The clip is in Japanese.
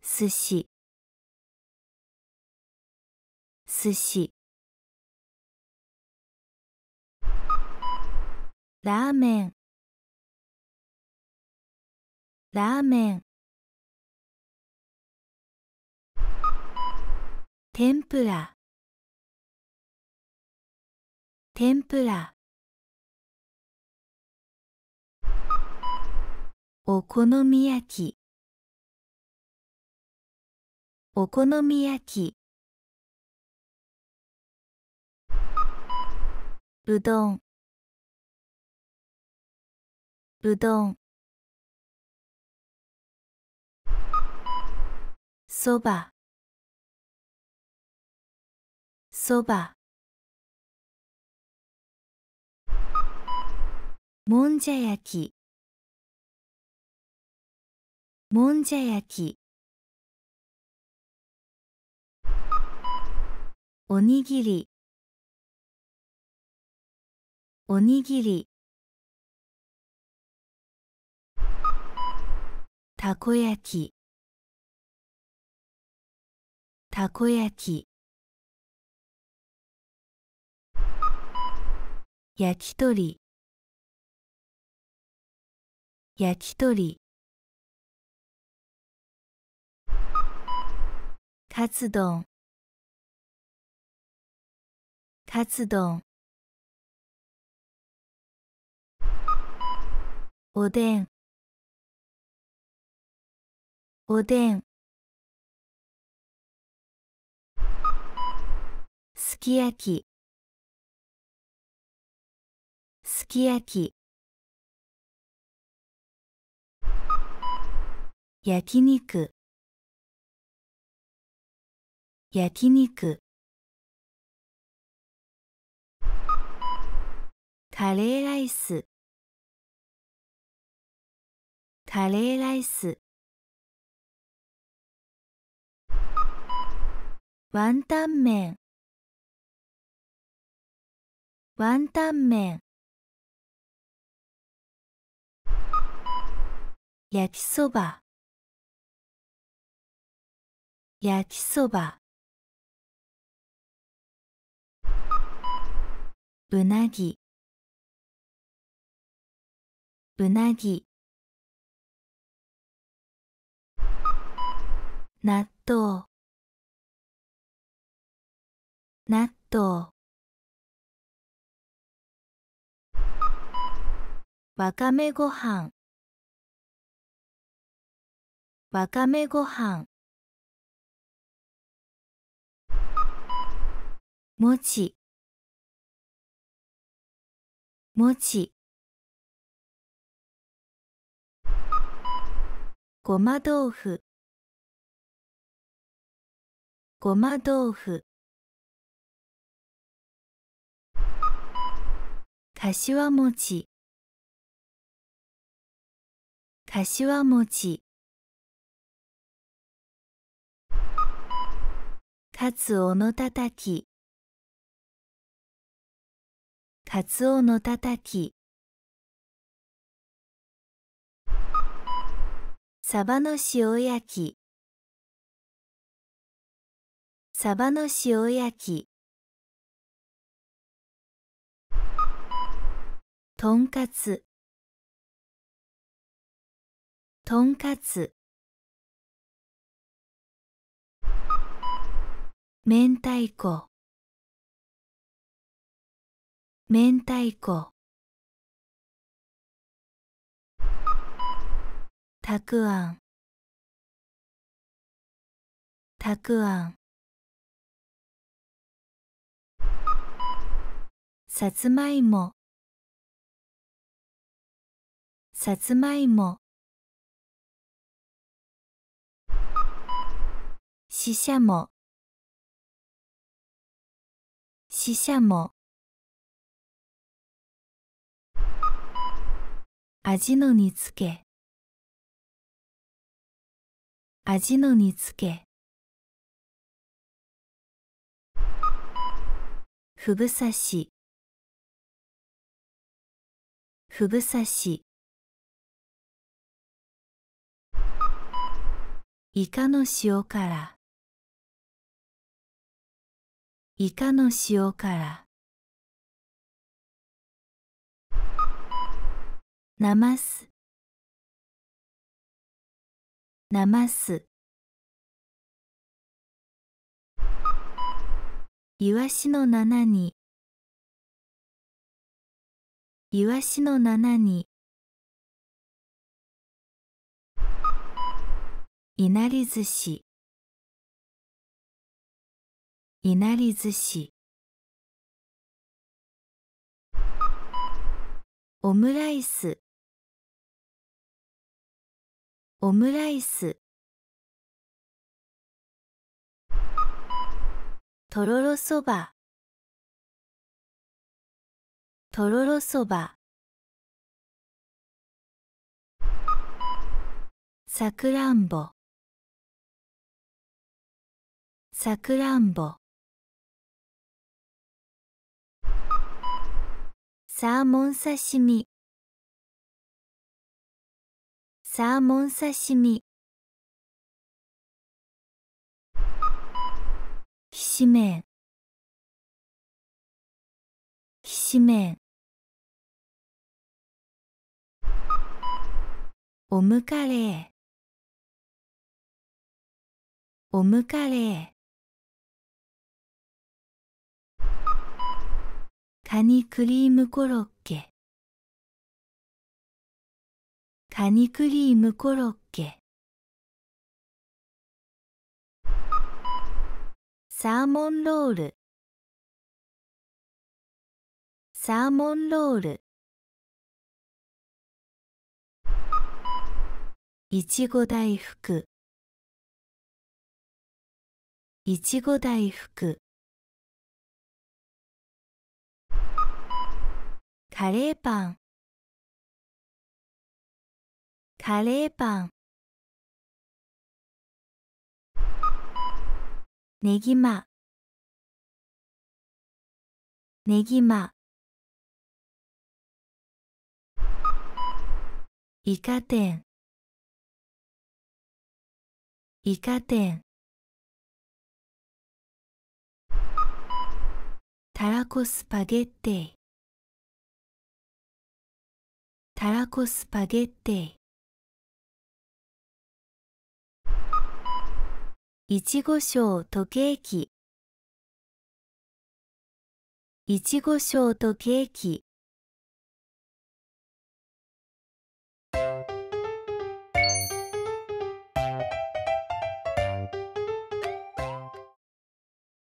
寿司寿司ラーメンラーメン天ぷら天ぷらお好み焼きお好み焼きうどんうどんそばそばもんじゃ焼きもんじゃ焼きおにぎりおにぎりたこ焼きたこ焼き焼き鳥焼き鳥どん。かつどん。おでんおでんすき焼きすき焼き焼き肉焼肉カレーライスカレーライスワンタン麺ワンタン麺焼きそば焼きそばぶなぎぶなぎ納豆納豆わかめごはんわかめごん文字文字ごま豆腐ごま豆腐かしわ餅かしわ餅かつおのたたきカツオのたたきサバの塩焼きサバの塩焼きとんかつとんかつ明太子明太子たくあんたくあんさつまいもさつまいもししゃもししゃも味の煮つけ味の煮つけふぶさしふぶさしいかの塩辛いかの塩辛なますなますいわしの七にいわしの七にいなり寿司いなり寿司オムライスオムライスとろろそばとろろそばさくらんぼさくらんぼサーモン刺身サーモン刺身ひしめんひしめんオムカレーオムカレーカニクリームコロッカニクリームコロッケサーモンロールサーモンロールいちご大福いちご大福カレーパンカレーパンねぎまねぎまイカ天イカ天たらこスパゲッティたらこスパゲッティいちご賞とケーキいちご賞とケーキ